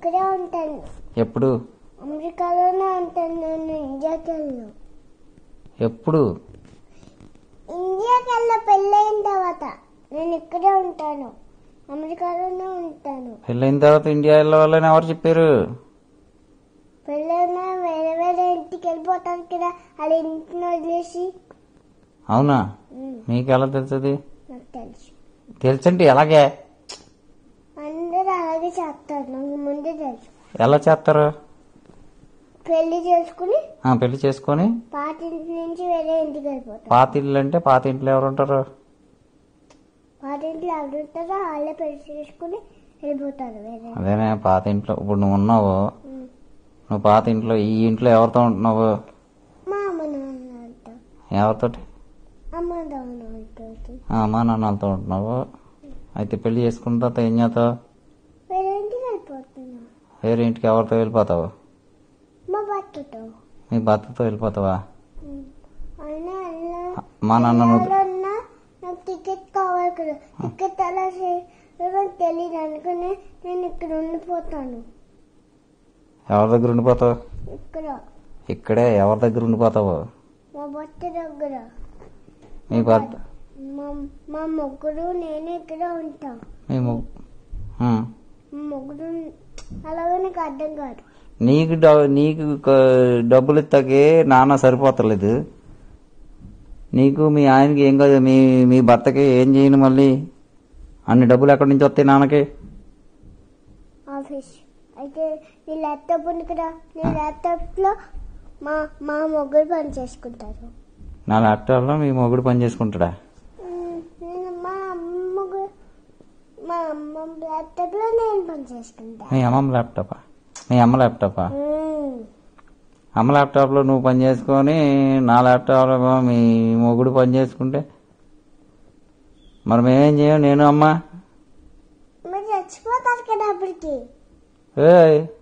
ఇక్కడే ఉంటాను ఎప్పుడు అమెరికాలోనే ఉంటాను నేను ఇండియాకి వెళ్ళను ఎప్పుడు ఇండియాకి వెళ్ళ పెళ్ళైన తర్వాత నేను ఇక్కడే ఉంటాను అమెరికాలోనే ఉంటాను పెళ్ళైన తర్వాత ఇండియా వెళ్ళవాలని ఎవరు చెప్పారు పెళ్ళైనా వేరే వేరే ఇంటికి వెళ్ళిపోతాను కదా వాళ్ళ ఇంటిని వదిలేసి అవునా మీకు ఎలా తెలుసది తెలుసు తెలుసండి ఎలాగే ఎలా చేస్తారు పెళ్లి చేసుకుని పెళ్లి చేసుకుని పాత ఇంటి నుంచి వేరే ఇంటికి వెళ్ళిపోతారు పాత ఇల్లు అంటే పాత ఇంట్లో ఎవరు ఉంటారు పాత ఇంట్లో ఎవరు అడుగుతారో వాళ్ళే పెళ్లి చేసుకుని వెళ్ళిపోతారు వేరే అదేనే పాత ఇంట్లో ఇప్పుడు నువ్వు ఉన్నావు నువ్వు పాత ఇంట్లో ఈ ఇంట్లో ఎవరితో ఉంటున్నావు మా అమ్మ నాన్నతో ఎవరితోటి అమ్మ నాన్నతో ఉంటున్నావు అయితే పెళ్లి చేసుకున్న తర్వాత ఏం చేస్తావు వేరే ఇంటికి ఎవరితో మా వెళ్ళిపోతావు మీ భర్తతో వెళ్ళిపోతావా మా నాన్న టికెట్ కావాలి కదా టికెట్ అలా తెలియదు అనుకునే నేను ఇక్కడ ఉండిపోతాను ఎవరి దగ్గర ఉండిపోతావు ఇక్కడ ఇక్కడే ఎవరి దగ్గర ఉండిపోతావు మా భర్త దగ్గర మీ భర్త మా ముగ్గురు నేనే ఇక్కడ ఉంటాను మొగ్గుడు అలాగే అర్థం కాదు నీకు నీకు డబ్బులు ఇస్తాకే నాన్న సరిపోతలేదు నీకు మీ ఆయనకి ఏం కాదు మీ మీ భర్తకి ఏం చేయను మళ్ళీ అన్ని డబ్బులు ఎక్కడి నుంచి వస్తాయి నాన్నకి ఆఫీస్ అయితే నీ ల్యాప్టాప్ ఉంది కదా నీ ల్యాప్టాప్లో మా మా మొగ్గురు పని చేసుకుంటారు నా ల్యాప్టాప్లో మీ మొగ్గుడు పని చేసుకుంటాడా అమ్మమ్మ ల్యాప్టాప్ లో నేను పని చేసుకుంటా మీ అమ్మమ్మ ల్యాప్టాపా మీ అమ్మ ల్యాప్టాపా అమ్మ ల్యాప్టాప్ లో నువ్వు పని చేసుకొని నా ల్యాప్టాప్ లో మీ మొగుడు పని చేసుకుంటే మరి మేమేం చేయం నేను అమ్మ చచ్చిపోతారు కదా అప్పటికి